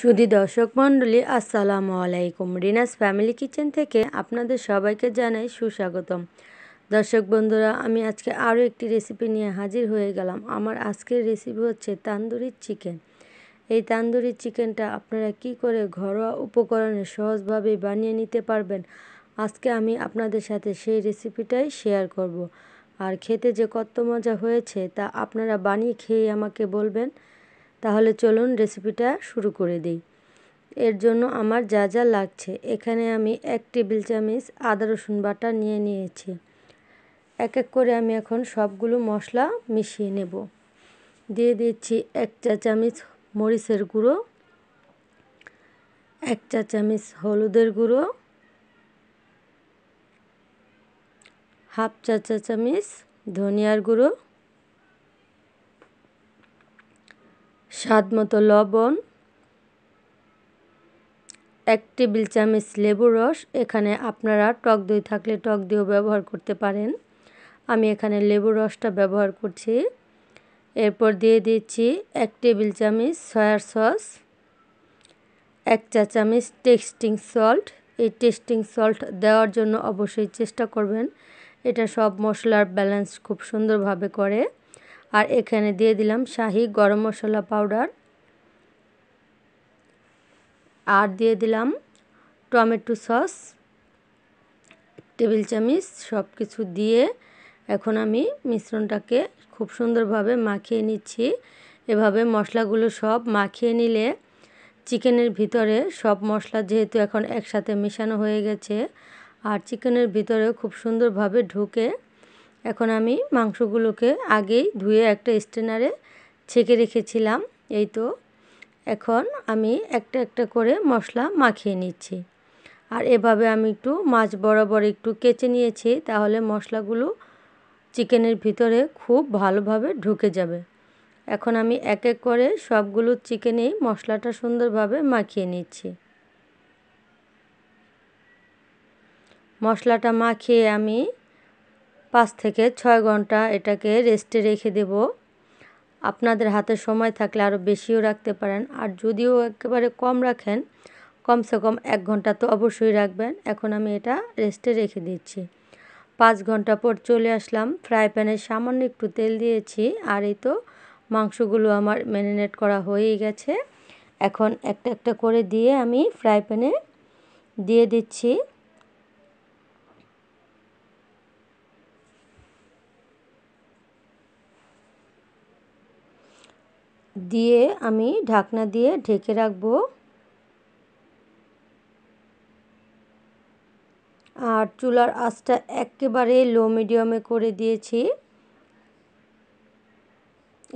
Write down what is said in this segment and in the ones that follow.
সুধী দর্শক মণ্ডলী আসসালামু আলাইকুম রিনাস ফ্যামিলি কিচেন থেকে আপনাদের সবাইকে জানাই সুস্বাগতম দর্শক বন্ধুরা আমি আজকে আরও একটি রেসিপি নিয়ে হাজির হয়ে গেলাম আমার আজকের রেসিপি হচ্ছে তান্দুরি চিকেন এই তান্দুরি চিকেনটা আপনারা কি করে ঘরোয়া উপকরণে সহজভাবে বানিয়ে নিতে পারবেন আজকে আমি আপনাদের সাথে সেই রেসিপিটাই শেয়ার করব। আর খেতে যে কত মজা হয়েছে তা আপনারা বানিয়ে খেয়ে আমাকে বলবেন তাহলে চলুন রেসিপিটা শুরু করে দিই এর জন্য আমার যা যা লাগছে এখানে আমি এক টেবিল চামচ আদা রসুন বাটা নিয়ে নিয়েছি এক এক করে আমি এখন সবগুলো মশলা মিশিয়ে নেব দিয়ে দিচ্ছি এক চা চামচ মরিচের গুঁড়ো এক চা চামচ হলুদের গুঁড়ো হাফ চা চা চামচ ধনিয়ার গুঁড়ো স্বাদ মতো লবণ এক টেবিল চামচ লেবু রস এখানে আপনারা টক দই থাকলে টক দইও ব্যবহার করতে পারেন আমি এখানে লেবু রসটা ব্যবহার করছি এরপর দিয়ে দিচ্ছি এক টেবিল চামচ সয়ার সস এক চা চামচ টেস্টিং সল্ট এই টেস্টিং সল্ট দেওয়ার জন্য অবশ্যই চেষ্টা করবেন এটা সব মশলার ব্যালেন্স খুব সুন্দরভাবে করে আর এখানে দিয়ে দিলাম শাহি গরম মশলা পাউডার আর দিয়ে দিলাম টমেটো সস টেবিল চামিচ সব কিছু দিয়ে এখন আমি মিশ্রণটাকে খুব সুন্দরভাবে মাখিয়ে নিচ্ছি এভাবে মশলাগুলো সব মাখিয়ে নিলে চিকেনের ভিতরে সব মশলা যেহেতু এখন একসাথে মেশানো হয়ে গেছে আর চিকেনের ভিতরে খুব সুন্দরভাবে ঢুকে এখন আমি মাংসগুলোকে আগেই ধুয়ে একটা স্টেনারে ছেঁকে রেখেছিলাম এই তো এখন আমি একটা একটা করে মশলা মাখিয়ে নিচ্ছি আর এভাবে আমি একটু মাছ বরাবর একটু কেচে নিয়েছি তাহলে মশলাগুলো চিকেনের ভিতরে খুব ভালোভাবে ঢুকে যাবে এখন আমি এক এক করে সবগুলো চিকেনেই মশলাটা সুন্দরভাবে মাখিয়ে নিচ্ছি মশলাটা মাখিয়ে আমি পাঁচ থেকে ছয় ঘন্টা এটাকে রেস্টে রেখে দেব আপনাদের হাতে সময় থাকলে আরও বেশিও রাখতে পারেন আর যদিও একেবারে কম রাখেন কমসে কম এক ঘন্টা তো অবশ্যই রাখবেন এখন আমি এটা রেস্টে রেখে দিচ্ছি পাঁচ ঘন্টা পর চলে আসলাম ফ্রাই প্যানে সামান্য একটু তেল দিয়েছি আর এই তো মাংসগুলো আমার ম্যারিনেট করা হয়েই গেছে এখন একটা একটা করে দিয়ে আমি ফ্রাই প্যানে দিয়ে দিচ্ছি দিয়ে আমি ঢাকনা দিয়ে ঢেকে রাখব আর চুলার আঁচটা একেবারে লো মিডিয়ামে করে দিয়েছি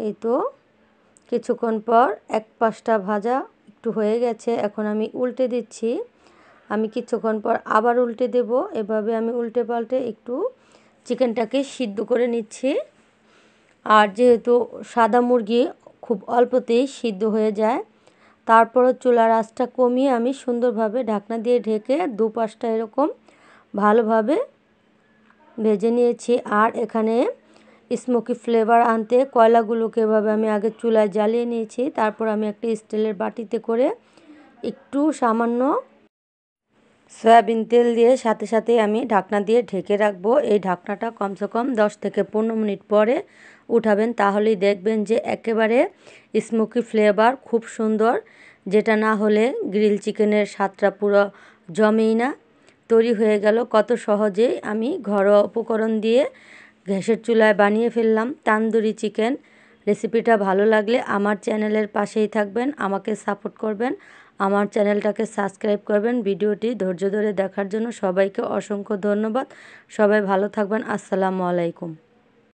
এই তো কিছুক্ষণ পর এক পাশটা ভাজা একটু হয়ে গেছে এখন আমি উল্টে দিচ্ছি আমি কিছুক্ষণ পর আবার উল্টে দেব এভাবে আমি উল্টে পাল্টে একটু চিকেনটাকে সিদ্ধ করে নিচ্ছি আর যেহেতু সাদা মুরগি খুব অল্পতেই সিদ্ধ হয়ে যায় তারপরও চুলার আঁচটা কমিয়ে আমি সুন্দরভাবে ঢাকনা দিয়ে ঢেকে দুপাশটা এরকম ভালোভাবে ভেজে নিয়েছি আর এখানে স্মোকি ফ্লেভার আনতে কয়লাগুলোকে এভাবে আমি আগে চুলায় জ্বালিয়ে নিয়েছি তারপর আমি একটা স্টিলের বাটিতে করে একটু সামান্য সয়াবিন তেল দিয়ে সাথে সাথে আমি ঢাকনা দিয়ে ঢেকে রাখবো এই ঢাকনাটা কমসে কম দশ থেকে পনেরো মিনিট পরে উঠাবেন তাহলেই দেখবেন যে একেবারে স্মোকি ফ্লেভার খুব সুন্দর যেটা না হলে গ্রিল চিকেনের স্বাদটা পুরো জমেই না তৈরি হয়ে গেল কত সহজেই আমি ঘরোয়া উপকরণ দিয়ে গ্যাসের চুলায় বানিয়ে ফেললাম তান্দুরি চিকেন রেসিপিটা ভালো লাগলে আমার চ্যানেলের পাশেই থাকবেন আমাকে সাপোর্ট করবেন আমার চ্যানেলটাকে সাবস্ক্রাইব করবেন ভিডিওটি ধৈর্য ধরে দেখার জন্য সবাইকে অসংখ্য ধন্যবাদ সবাই ভালো থাকবেন আসসালামু আলাইকুম